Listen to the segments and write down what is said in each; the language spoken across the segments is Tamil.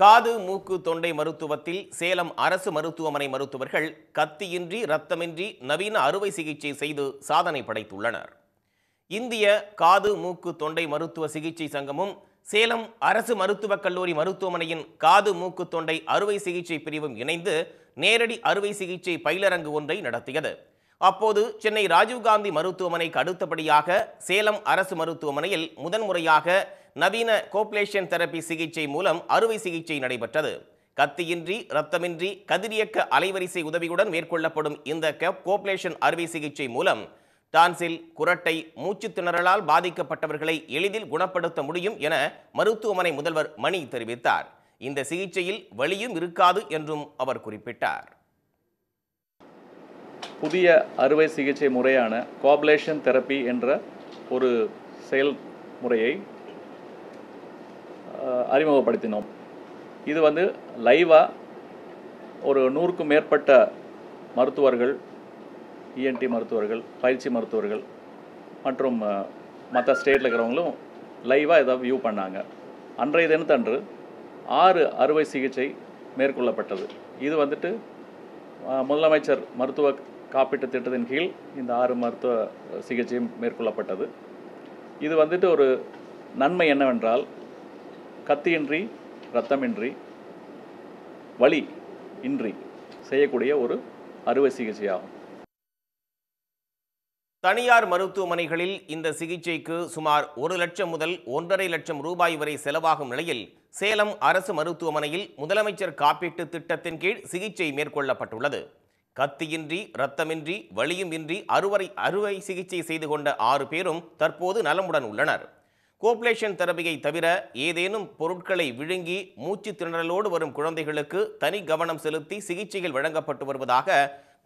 காது மூக்கு தொண்டை மருத்துவத்தில் சேலம் அரசு மருத்துவமனை மருத்துவர்கள் கத்தியின்றி இரத்தமின்றி நவீன அறுவை சிகிச்சை செய்து சாதனை படைத்துள்ளனர் இந்திய காது மூக்கு தொண்டை மருத்துவ சிகிச்சை சங்கமும் சேலம் அரசு மருத்துவக் கல்லூரி மருத்துவமனையின் காது மூக்கு தொண்டை அறுவை சிகிச்சை பிரிவும் இணைந்து நேரடி அறுவை சிகிச்சை பயிலரங்கு ஒன்றை நடத்தியது அப்போது சென்னை ராஜீவ்காந்தி மருத்துவமனைக்கு அடுத்தபடியாக சேலம் அரசு மருத்துவமனையில் முதன்முறையாக நவீன கோப்லேஷன் தெரப்பி சிகிச்சை மூலம் அறுவை சிகிச்சை நடைபெற்றது கத்தியின்றி இரத்தமின்றி கதிரியக்க அலைவரிசை உதவியுடன் மேற்கொள்ளப்படும் இந்த கோப்லேஷன் அறுவை சிகிச்சை மூலம் டான்சில் குரட்டை மூச்சு திணறலால் பாதிக்கப்பட்டவர்களை எளிதில் குணப்படுத்த முடியும் என மருத்துவமனை முதல்வர் மணி தெரிவித்தார் இந்த சிகிச்சையில் வலியும் இருக்காது என்றும் அவர் குறிப்பிட்டார் புதிய அறுவை சிகிச்சை முறையான கோபலேஷன் தெரப்பி என்ற ஒரு செயல்முறையை அறிமுகப்படுத்தினோம் இது வந்து லைவாக ஒரு நூறுக்கும் மேற்பட்ட மருத்துவர்கள் இஎன்டி e மருத்துவர்கள் பயிற்சி மருத்துவர்கள் மற்றும் மற்ற ஸ்டேட்டில் இருக்கிறவங்களும் லைவாக இதை வியூ பண்ணாங்க அன்றைய தினத்தன்று ஆறு அறுவை சிகிச்சை மேற்கொள்ளப்பட்டது இது வந்துட்டு முதலமைச்சர் மருத்துவ காப்பீட்டு திட்டத்தின் கீழ் இந்த ஆறு மருத்துவ சிகிச்சையும் மேற்கொள்ளப்பட்டது இது வந்துட்டு ஒரு நன்மை என்னவென்றால் கத்தியின்றி இரத்தமின்றி வலி இன்றி செய்யக்கூடிய ஒரு அறுவை சிகிச்சையாகும் தனியார் மருத்துவமனைகளில் இந்த சிகிச்சைக்கு சுமார் ஒரு லட்சம் முதல் ஒன்றரை லட்சம் ரூபாய் வரை செலவாகும் நிலையில் சேலம் அரசு மருத்துவமனையில் முதலமைச்சர் காப்பீட்டு திட்டத்தின் கீழ் சிகிச்சை மேற்கொள்ளப்பட்டுள்ளது கத்தியின்றி இரத்தமின்றி வலியும் இன்றி அறுவரை அறுவை சிகிச்சை செய்து கொண்ட ஆறு பேரும் தற்போது நலமுடன் உள்ளனர் கோப்லேஷன் தெரபியை தவிர ஏதேனும் பொருட்களை விழுங்கி மூச்சு திணறலோடு வரும் குழந்தைகளுக்கு தனி கவனம் செலுத்தி சிகிச்சைகள் வழங்கப்பட்டு வருவதாக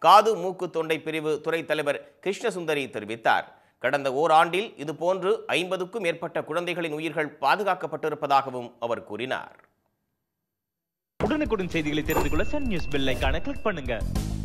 காது மூக்கு தொண்டை பிரிவு துறை தலைவர் கிருஷ்ணசுந்தரி தெரிவித்தார் கடந்த ஓராண்டில் இதுபோன்று ஐம்பதுக்கும் மேற்பட்ட குழந்தைகளின் உயிர்கள் பாதுகாக்கப்பட்டிருப்பதாகவும் அவர் கூறினார் உடனுக்குடன் செய்திகளை தெரிந்து கொள்ள சன் நியூஸ் பில்லைக்கான கிளிக் பண்ணுங்கள்